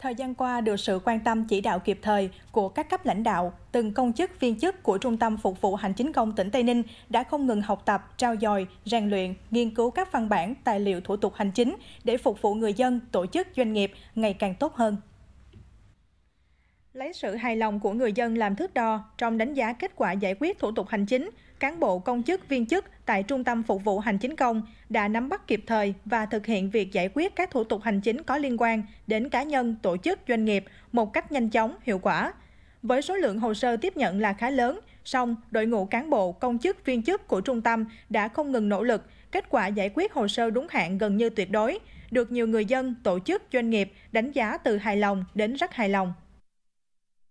Thời gian qua được sự quan tâm chỉ đạo kịp thời của các cấp lãnh đạo, từng công chức viên chức của Trung tâm Phục vụ Hành chính công tỉnh Tây Ninh đã không ngừng học tập, trao dồi, rèn luyện, nghiên cứu các văn bản, tài liệu thủ tục hành chính để phục vụ người dân, tổ chức, doanh nghiệp ngày càng tốt hơn. Lấy sự hài lòng của người dân làm thước đo trong đánh giá kết quả giải quyết thủ tục hành chính, cán bộ công chức viên chức tại Trung tâm Phục vụ Hành chính công đã nắm bắt kịp thời và thực hiện việc giải quyết các thủ tục hành chính có liên quan đến cá nhân, tổ chức, doanh nghiệp một cách nhanh chóng, hiệu quả. Với số lượng hồ sơ tiếp nhận là khá lớn, song đội ngũ cán bộ, công chức, viên chức của trung tâm đã không ngừng nỗ lực, kết quả giải quyết hồ sơ đúng hạn gần như tuyệt đối, được nhiều người dân, tổ chức, doanh nghiệp đánh giá từ hài lòng đến rất hài lòng.